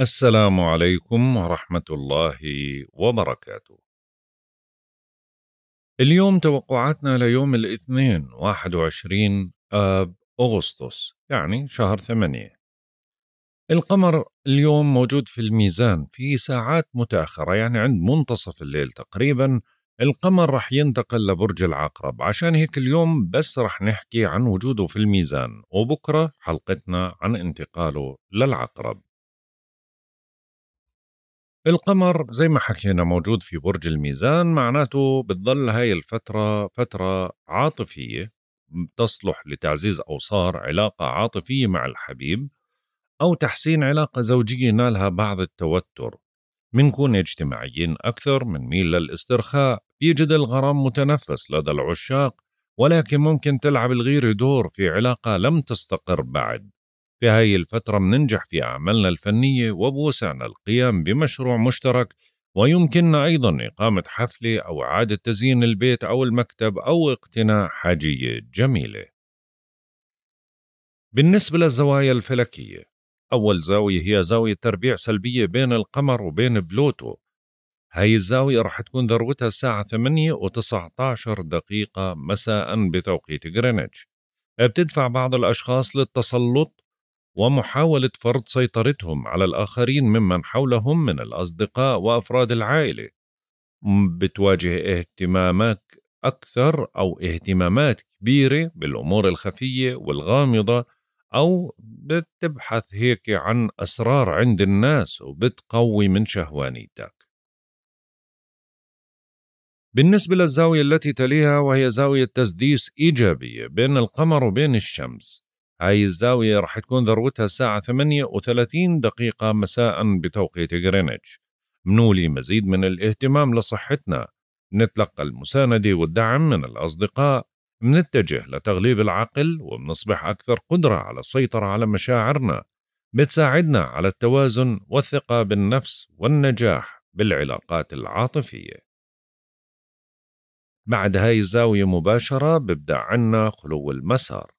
السلام عليكم ورحمة الله وبركاته. اليوم توقعاتنا ليوم الاثنين 21 آب أغسطس يعني شهر ثمانية القمر اليوم موجود في الميزان في ساعات متأخرة يعني عند منتصف الليل تقريبا القمر رح ينتقل لبرج العقرب عشان هيك اليوم بس رح نحكي عن وجوده في الميزان وبكرة حلقتنا عن انتقاله للعقرب القمر زي ما حكينا موجود في برج الميزان معناته بتضل هاي الفترة فترة عاطفية تصلح لتعزيز أوصار علاقة عاطفية مع الحبيب أو تحسين علاقة زوجية نالها بعض التوتر منكون اجتماعيين أكثر ميل للاسترخاء بيجد الغرام متنفس لدى العشاق ولكن ممكن تلعب الغيرة دور في علاقة لم تستقر بعد في هاي الفترة مننجح في أعمالنا الفنية وبوسعنا القيام بمشروع مشترك ويمكننا أيضا إقامة حفلة أو إعادة تزيين البيت أو المكتب أو اقتناء حاجية جميلة. بالنسبة للزوايا الفلكية، أول زاوية هي زاوية تربيع سلبية بين القمر وبين بلوتو. هاي الزاوية رح تكون ذروتها الساعة 8 و19 دقيقة مساء بتوقيت غرينتش. بتدفع بعض الأشخاص للتسلط ومحاولة فرض سيطرتهم على الآخرين ممن حولهم من الأصدقاء وأفراد العائلة بتواجه اهتمامات أكثر أو اهتمامات كبيرة بالأمور الخفية والغامضة أو بتبحث هيك عن أسرار عند الناس وبتقوي من شهوانيتك بالنسبة للزاوية التي تليها وهي زاوية تسديس إيجابية بين القمر وبين الشمس هاي الزاوية راح تكون ذروتها الساعة 38 دقيقة مساء بتوقيت غرينتش منولي مزيد من الاهتمام لصحتنا نتلقى المساندة والدعم من الأصدقاء منتجه لتغليب العقل ومنصبح أكثر قدرة على السيطرة على مشاعرنا بتساعدنا على التوازن والثقة بالنفس والنجاح بالعلاقات العاطفية بعد هاي الزاوية مباشرة ببدأ عنا خلو المسار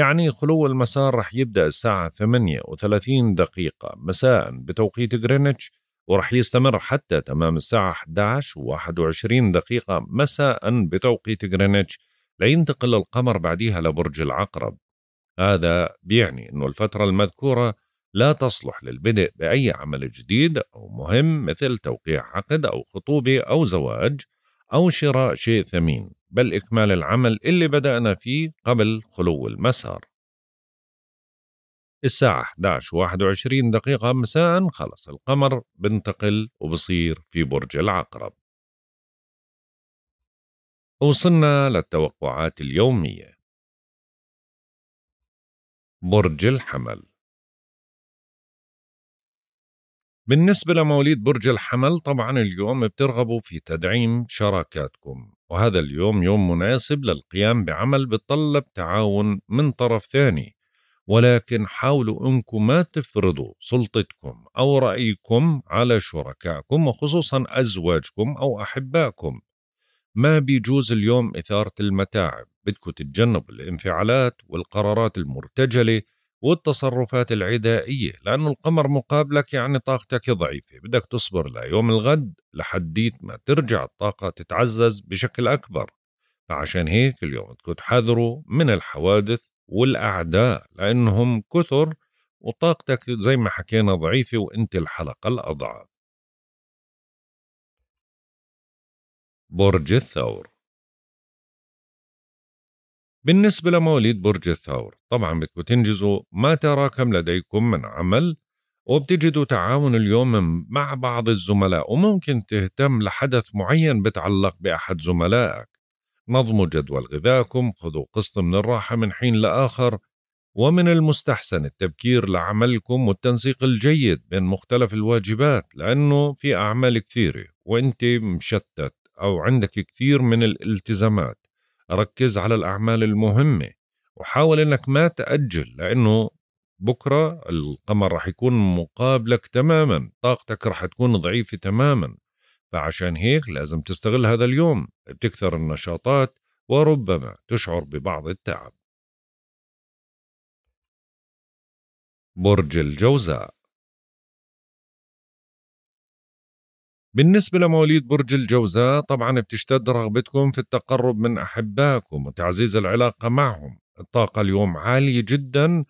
يعني خلو المسار رح يبدأ الساعة 38 دقيقة مساء بتوقيت غرينتش ورح يستمر حتى تمام الساعة 11 و 21 دقيقة مساء بتوقيت غرينتش لينتقل القمر بعدها لبرج العقرب هذا بيعني أن الفترة المذكورة لا تصلح للبدء بأي عمل جديد أو مهم مثل توقيع عقد أو خطوبة أو زواج أو شراء شيء ثمين بل إكمال العمل اللي بدأنا فيه قبل خلو المسار الساعة 11 21 دقيقة مساء خلص القمر بنتقل وبصير في برج العقرب وصلنا للتوقعات اليومية برج الحمل بالنسبة لمواليد برج الحمل طبعا اليوم بترغبوا في تدعيم شراكاتكم وهذا اليوم يوم مناسب للقيام بعمل بتطلب تعاون من طرف ثاني ولكن حاولوا انكم ما تفرضوا سلطتكم او رايكم على شركائكم وخصوصا ازواجكم او احبائكم ما بيجوز اليوم اثاره المتاعب بدكم تتجنبوا الانفعالات والقرارات المرتجله والتصرفات العدائية لأنه القمر مقابلك يعني طاقتك ضعيفة بدك تصبر ليوم الغد لحديت ما ترجع الطاقة تتعزز بشكل أكبر فعشان هيك اليوم تكون حذروا من الحوادث والأعداء لأنهم كثر وطاقتك زي ما حكينا ضعيفة وأنت الحلقة الأضعف برج الثور بالنسبة لمواليد برج الثور طبعا بدكم تنجزوا ما تراكم لديكم من عمل وبتجدوا تعاون اليوم مع بعض الزملاء وممكن تهتم لحدث معين بتعلق بأحد زملائك نظموا جدول غذاكم خذوا قسط من الراحة من حين لآخر ومن المستحسن التبكير لعملكم والتنسيق الجيد بين مختلف الواجبات لأنه في أعمال كثيرة وأنت مشتت أو عندك كثير من الالتزامات ركز على الأعمال المهمة وحاول أنك ما تأجل لأنه بكرة القمر رح يكون مقابلك تماما طاقتك رح تكون ضعيفة تماما فعشان هيك لازم تستغل هذا اليوم بتكثر النشاطات وربما تشعر ببعض التعب برج الجوزاء بالنسبة لمواليد برج الجوزاء طبعا بتشتد رغبتكم في التقرب من أحبائكم وتعزيز العلاقة معهم الطاقة اليوم عالية جدا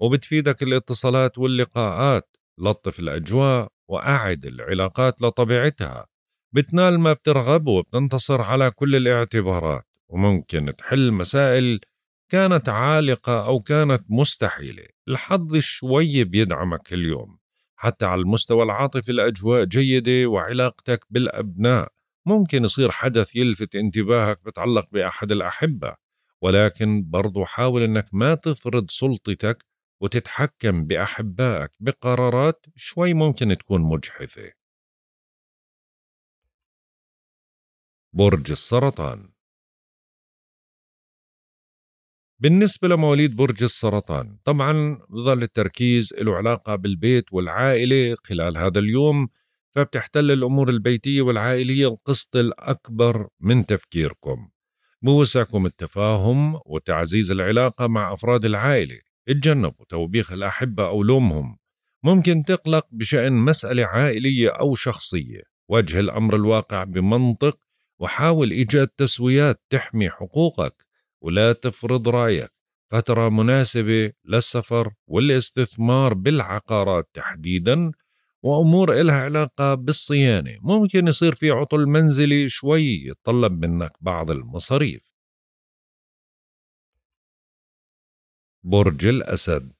وبتفيدك الاتصالات واللقاءات لطف الأجواء وأعد العلاقات لطبيعتها بتنال ما بترغب وبتنتصر على كل الاعتبارات وممكن تحل مسائل كانت عالقة أو كانت مستحيلة الحظ شوي بيدعمك اليوم حتى على المستوى العاطفي الأجواء جيدة وعلاقتك بالأبناء ممكن يصير حدث يلفت انتباهك بتعلق بأحد الأحبة ولكن برضو حاول أنك ما تفرض سلطتك وتتحكم بأحبائك بقرارات شوي ممكن تكون مجحفة برج السرطان بالنسبة لمواليد برج السرطان طبعا بظل التركيز له علاقة بالبيت والعائلة خلال هذا اليوم فبتحتل الأمور البيتية والعائلية القسط الأكبر من تفكيركم بوسعكم التفاهم وتعزيز العلاقة مع أفراد العائلة اتجنبوا توبيخ الأحبة أو لومهم ممكن تقلق بشأن مسألة عائلية أو شخصية واجه الأمر الواقع بمنطق وحاول إيجاد تسويات تحمي حقوقك ولا تفرض رأيك فترة مناسبة للسفر والاستثمار بالعقارات تحديدا وأمور إلها علاقة بالصيانة ممكن يصير في عطل منزلي شوي يتطلب منك بعض المصاريف برج الأسد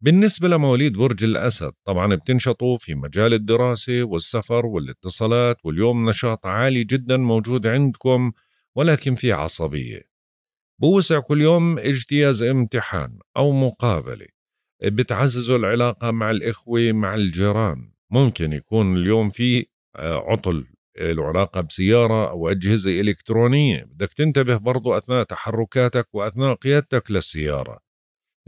بالنسبة لمواليد برج الأسد طبعا بتنشطوا في مجال الدراسة والسفر والاتصالات واليوم نشاط عالي جدا موجود عندكم ولكن في عصبية بوسع كل يوم اجتياز امتحان أو مقابلة بتعززوا العلاقة مع الإخوة مع الجيران ممكن يكون اليوم في آه، عطل له علاقة بسيارة أو أجهزة إلكترونية بدك تنتبه برضو أثناء تحركاتك وأثناء قيادتك للسيارة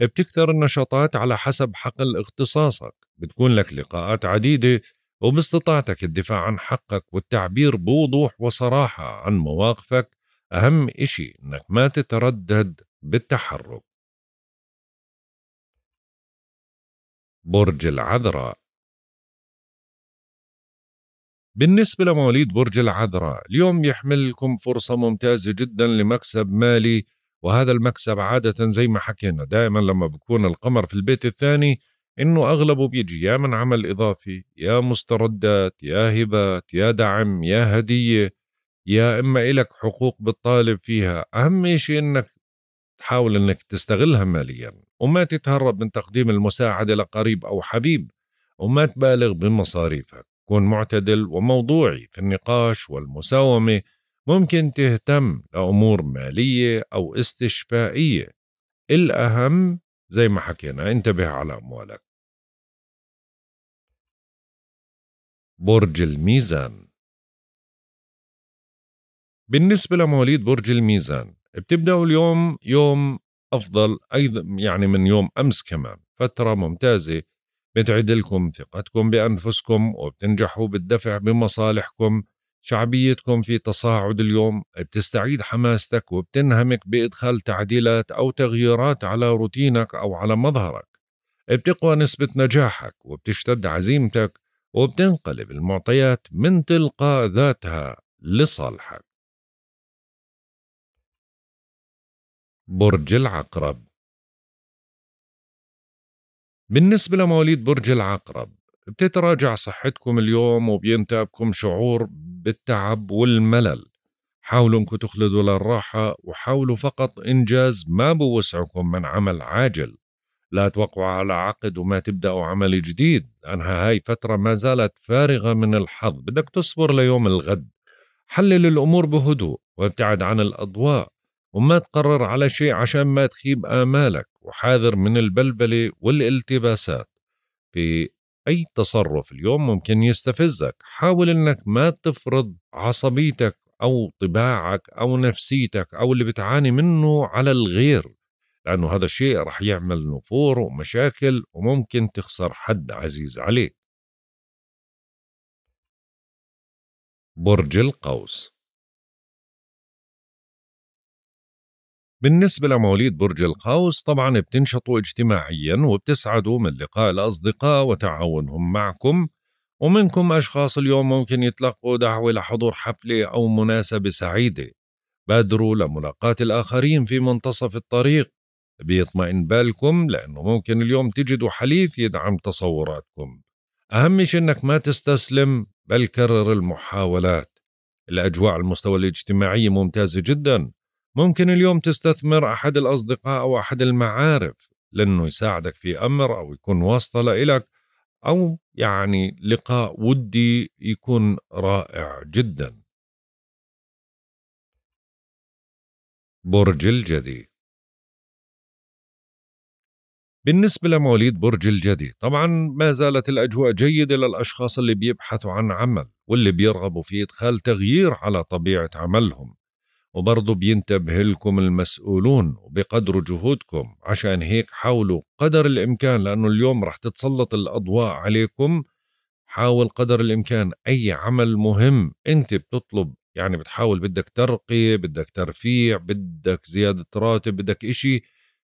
بتكثر النشاطات على حسب حقل اختصاصك بتكون لك لقاءات عديدة وباستطاعتك الدفاع عن حقك والتعبير بوضوح وصراحة عن مواقفك أهم إشي إنك ما تتردد بالتحرك برج العذراء بالنسبة لمواليد برج العذراء اليوم يحملكم فرصة ممتازة جدا لمكسب مالي وهذا المكسب عادة زي ما حكينا دائما لما بكون القمر في البيت الثاني انه اغلبه بيجي يا من عمل اضافي يا مستردات يا هبات يا دعم يا هديه يا اما إلك حقوق بتطالب فيها اهم شيء انك تحاول انك تستغلها ماليا وما تتهرب من تقديم المساعده لقريب او حبيب وما تبالغ بمصاريفك كن معتدل وموضوعي في النقاش والمساومه ممكن تهتم لأمور مالية أو استشفائية الأهم زي ما حكينا انتبه على أموالك برج الميزان بالنسبة لمواليد برج الميزان بتبدأوا اليوم يوم أفضل أيضا يعني من يوم أمس كمان فترة ممتازة بتعدلكم ثقتكم بأنفسكم وبتنجحوا بالدفع بمصالحكم شعبيتكم في تصاعد اليوم بتستعيد حماستك وبتنهمك بإدخال تعديلات أو تغييرات على روتينك أو على مظهرك بتقوى نسبة نجاحك وبتشتد عزيمتك وبتنقلب المعطيات من تلقاء ذاتها لصالحك برج العقرب بالنسبة لمواليد برج العقرب بتتراجع صحتكم اليوم وبينتابكم شعور بالتعب والملل حاولوا انكم تخلدوا للراحة وحاولوا فقط إنجاز ما بوسعكم من عمل عاجل لا توقعوا على عقد وما تبدأوا عمل جديد لأنها هاي فترة ما زالت فارغة من الحظ بدك تصبر ليوم الغد حلل الأمور بهدوء وابتعد عن الأضواء وما تقرر على شيء عشان ما تخيب آمالك وحاذر من البلبلة والالتباسات في أي تصرف اليوم ممكن يستفزك حاول أنك ما تفرض عصبيتك أو طباعك أو نفسيتك أو اللي بتعاني منه على الغير لأنه هذا الشيء رح يعمل نفور ومشاكل وممكن تخسر حد عزيز عليك برج القوس بالنسبة لمواليد برج القوس طبعا بتنشطوا اجتماعيا وبتسعدوا من لقاء الأصدقاء وتعاونهم معكم ومنكم أشخاص اليوم ممكن يتلقوا دعوة لحضور حفلة أو مناسبة سعيدة بادروا لملاقاة الآخرين في منتصف الطريق بيطمئن بالكم لأنه ممكن اليوم تجدوا حليف يدعم تصوراتكم أهم شيء أنك ما تستسلم بل كرر المحاولات الأجواء على المستوى الاجتماعي ممتازة جداً ممكن اليوم تستثمر أحد الأصدقاء أو أحد المعارف لأنه يساعدك في أمر أو يكون واسطة لإلك أو يعني لقاء ودي يكون رائع جدا برج الجدي بالنسبة لمواليد برج الجدي طبعا ما زالت الأجواء جيدة للأشخاص اللي بيبحثوا عن عمل واللي بيرغبوا في إدخال تغيير على طبيعة عملهم وبرضه بينتبه لكم المسؤولون وبقدر جهودكم عشان هيك حاولوا قدر الإمكان لأنه اليوم رح تتسلط الأضواء عليكم حاول قدر الإمكان أي عمل مهم أنت بتطلب يعني بتحاول بدك ترقية بدك ترفيع بدك زيادة راتب بدك إشي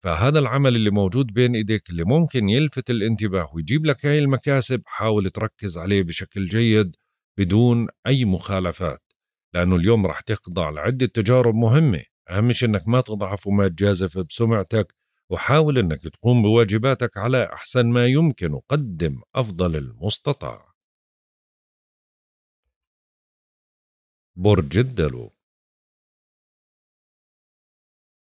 فهذا العمل اللي موجود بين ايديك اللي ممكن يلفت الانتباه ويجيب لك هاي المكاسب حاول تركز عليه بشكل جيد بدون اي مخالفات لأنه اليوم رح تخضع لعدة تجارب مهمة أهم شيء أنك ما تضعف وما تجازف بسمعتك وحاول أنك تقوم بواجباتك على أحسن ما يمكن وقدم أفضل المستطاع برج الدلو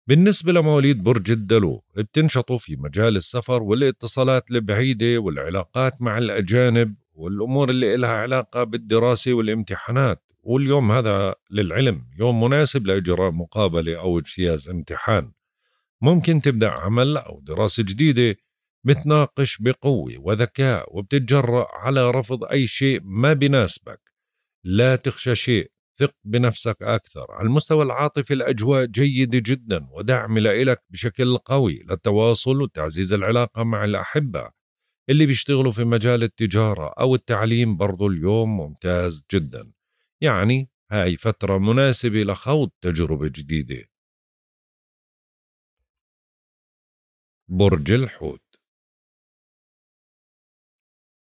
بالنسبة لمواليد برج الدلو بتنشطوا في مجال السفر والاتصالات البعيدة والعلاقات مع الأجانب والأمور اللي إلها علاقة بالدراسة والامتحانات واليوم هذا للعلم يوم مناسب لإجراء مقابلة أو اجتياز امتحان ممكن تبدأ عمل أو دراسة جديدة بتناقش بقوة وذكاء وبتتجرأ على رفض أي شيء ما بناسبك لا تخشى شيء ثق بنفسك أكثر على المستوى العاطفي الأجواء جيدة جدا ودعم لإلك بشكل قوي للتواصل وتعزيز العلاقة مع الأحبة اللي بيشتغلوا في مجال التجارة أو التعليم برضو اليوم ممتاز جدا يعني هاي فترة مناسبة لخوض تجربة جديدة برج الحوت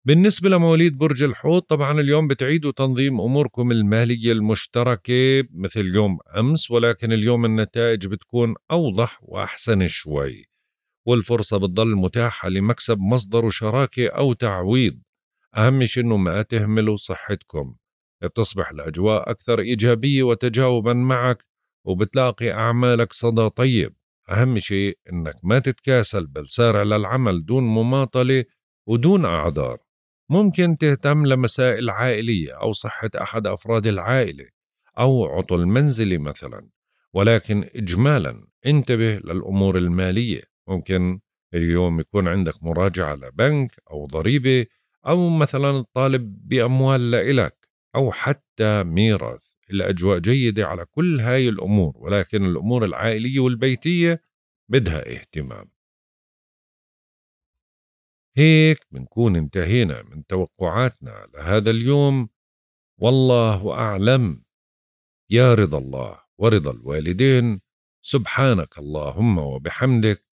بالنسبة لمواليد برج الحوت طبعا اليوم بتعيدوا تنظيم أموركم المالية المشتركة مثل يوم أمس ولكن اليوم النتائج بتكون أوضح وأحسن شوي والفرصة بتضل متاحة لمكسب مصدر شراكة أو تعويض أهم شيء إنه ما تهملوا صحتكم بتصبح الأجواء أكثر إيجابية وتجاوبا معك وبتلاقي أعمالك صدى طيب أهم شيء أنك ما تتكاسل بل سارع للعمل دون مماطلة ودون أعذار ممكن تهتم لمسائل عائلية أو صحة أحد أفراد العائلة أو عطل منزلي مثلا ولكن إجمالا انتبه للأمور المالية ممكن اليوم يكون عندك مراجعة لبنك أو ضريبة أو مثلا الطالب بأموال لإلك أو حتى ميراث الأجواء جيدة على كل هاي الأمور ولكن الأمور العائلية والبيتية بدها اهتمام هيك بنكون انتهينا من توقعاتنا لهذا اليوم والله أعلم يا رضا الله ورضا الوالدين سبحانك اللهم وبحمدك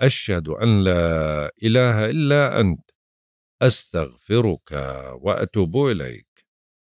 أشهد أن لا إله إلا أنت أستغفرك وأتوب إليك